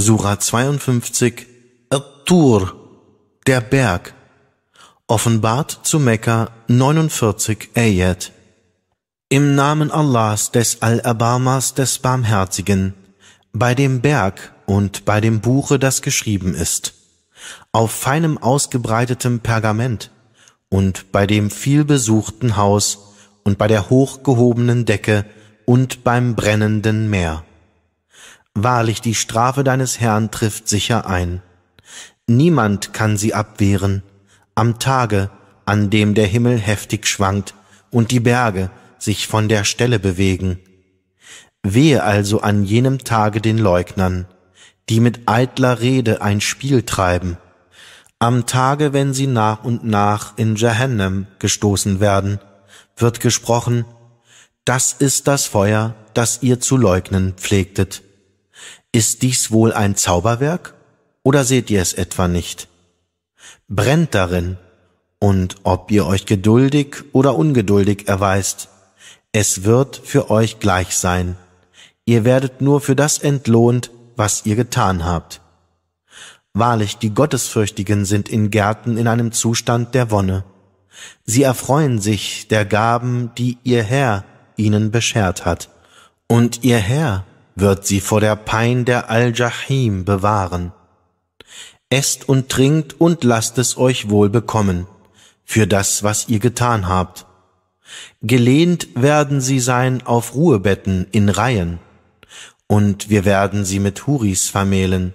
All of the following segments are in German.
Sura 52, At-Tur, der Berg, offenbart zu Mekka 49 Ayat. Im Namen Allahs des Al-Abamas des Barmherzigen, bei dem Berg und bei dem Buche, das geschrieben ist, auf feinem ausgebreitetem Pergament und bei dem vielbesuchten Haus und bei der hochgehobenen Decke und beim brennenden Meer. Wahrlich, die Strafe deines Herrn trifft sicher ein. Niemand kann sie abwehren. Am Tage, an dem der Himmel heftig schwankt und die Berge sich von der Stelle bewegen. Wehe also an jenem Tage den Leugnern, die mit eitler Rede ein Spiel treiben, am Tage, wenn sie nach und nach in Jahannam gestoßen werden, wird gesprochen, das ist das Feuer, das ihr zu leugnen pflegtet. Ist dies wohl ein Zauberwerk? Oder seht ihr es etwa nicht? Brennt darin, und ob ihr euch geduldig oder ungeduldig erweist, es wird für euch gleich sein. Ihr werdet nur für das entlohnt, was ihr getan habt. Wahrlich, die Gottesfürchtigen sind in Gärten in einem Zustand der Wonne. Sie erfreuen sich der Gaben, die ihr Herr ihnen beschert hat. Und ihr Herr wird sie vor der Pein der Al-Jahim bewahren. Esst und trinkt und lasst es euch wohl bekommen für das, was ihr getan habt. Gelehnt werden sie sein auf Ruhebetten in Reihen, und wir werden sie mit Huris vermählen,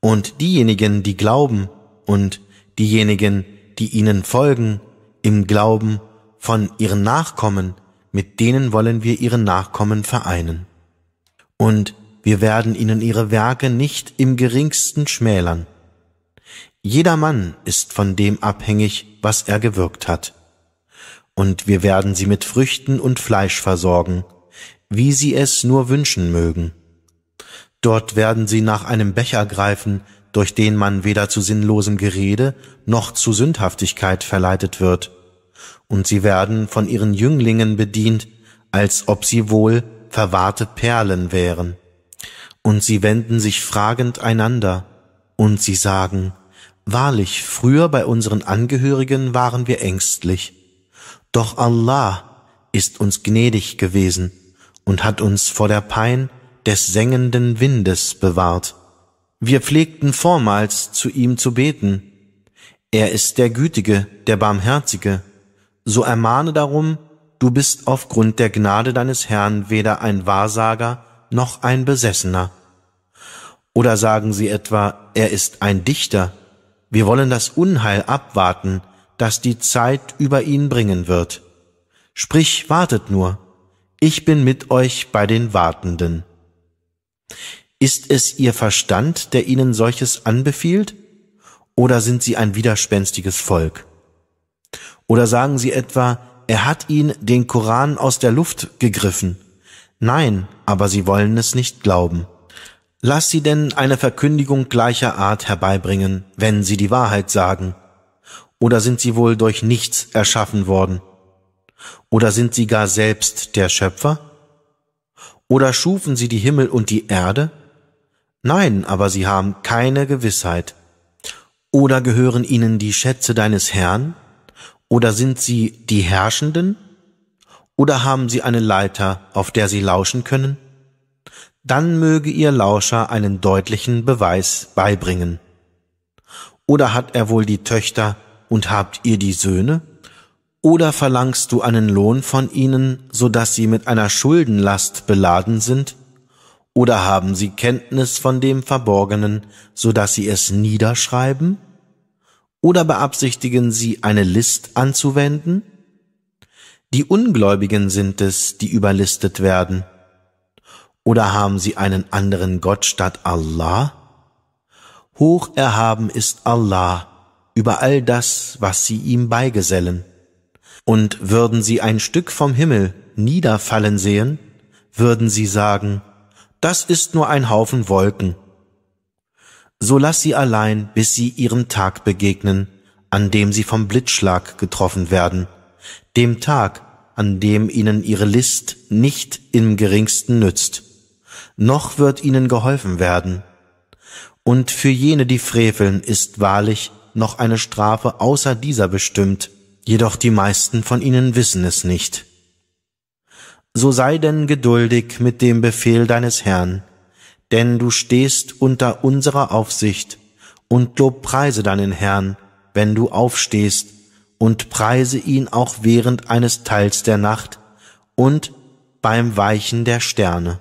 und diejenigen, die glauben, und diejenigen, die ihnen folgen, im Glauben von ihren Nachkommen, mit denen wollen wir ihren Nachkommen vereinen und wir werden ihnen ihre Werke nicht im geringsten schmälern. Jeder Mann ist von dem abhängig, was er gewirkt hat. Und wir werden sie mit Früchten und Fleisch versorgen, wie sie es nur wünschen mögen. Dort werden sie nach einem Becher greifen, durch den man weder zu sinnlosem Gerede noch zu Sündhaftigkeit verleitet wird. Und sie werden von ihren Jünglingen bedient, als ob sie wohl verwahrte Perlen wären. Und sie wenden sich fragend einander, und sie sagen, Wahrlich, früher bei unseren Angehörigen waren wir ängstlich, doch Allah ist uns gnädig gewesen und hat uns vor der Pein des sengenden Windes bewahrt. Wir pflegten vormals zu ihm zu beten. Er ist der Gütige, der Barmherzige. So ermahne darum, du bist aufgrund der Gnade deines Herrn weder ein Wahrsager noch ein Besessener. Oder sagen sie etwa, er ist ein Dichter, wir wollen das Unheil abwarten, das die Zeit über ihn bringen wird. Sprich, wartet nur, ich bin mit euch bei den Wartenden. Ist es ihr Verstand, der ihnen solches anbefiehlt? Oder sind sie ein widerspenstiges Volk? Oder sagen sie etwa, er hat ihn den Koran aus der Luft gegriffen. Nein, aber sie wollen es nicht glauben. Lass sie denn eine Verkündigung gleicher Art herbeibringen, wenn sie die Wahrheit sagen. Oder sind sie wohl durch nichts erschaffen worden? Oder sind sie gar selbst der Schöpfer? Oder schufen sie die Himmel und die Erde? Nein, aber sie haben keine Gewissheit. Oder gehören ihnen die Schätze deines Herrn? Oder sind sie die Herrschenden? Oder haben sie eine Leiter, auf der sie lauschen können? Dann möge ihr Lauscher einen deutlichen Beweis beibringen. Oder hat er wohl die Töchter und habt ihr die Söhne? Oder verlangst du einen Lohn von ihnen, so dass sie mit einer Schuldenlast beladen sind? Oder haben sie Kenntnis von dem Verborgenen, so dass sie es niederschreiben? Oder beabsichtigen sie, eine List anzuwenden? Die Ungläubigen sind es, die überlistet werden. Oder haben sie einen anderen Gott statt Allah? Hoch erhaben ist Allah über all das, was sie ihm beigesellen. Und würden sie ein Stück vom Himmel niederfallen sehen, würden sie sagen, das ist nur ein Haufen Wolken so lass sie allein, bis sie ihrem Tag begegnen, an dem sie vom Blitzschlag getroffen werden, dem Tag, an dem ihnen ihre List nicht im geringsten nützt, noch wird ihnen geholfen werden. Und für jene, die freveln, ist wahrlich noch eine Strafe außer dieser bestimmt, jedoch die meisten von ihnen wissen es nicht. So sei denn geduldig mit dem Befehl deines Herrn, denn du stehst unter unserer Aufsicht, und preise deinen Herrn, wenn du aufstehst, und preise ihn auch während eines Teils der Nacht und beim Weichen der Sterne.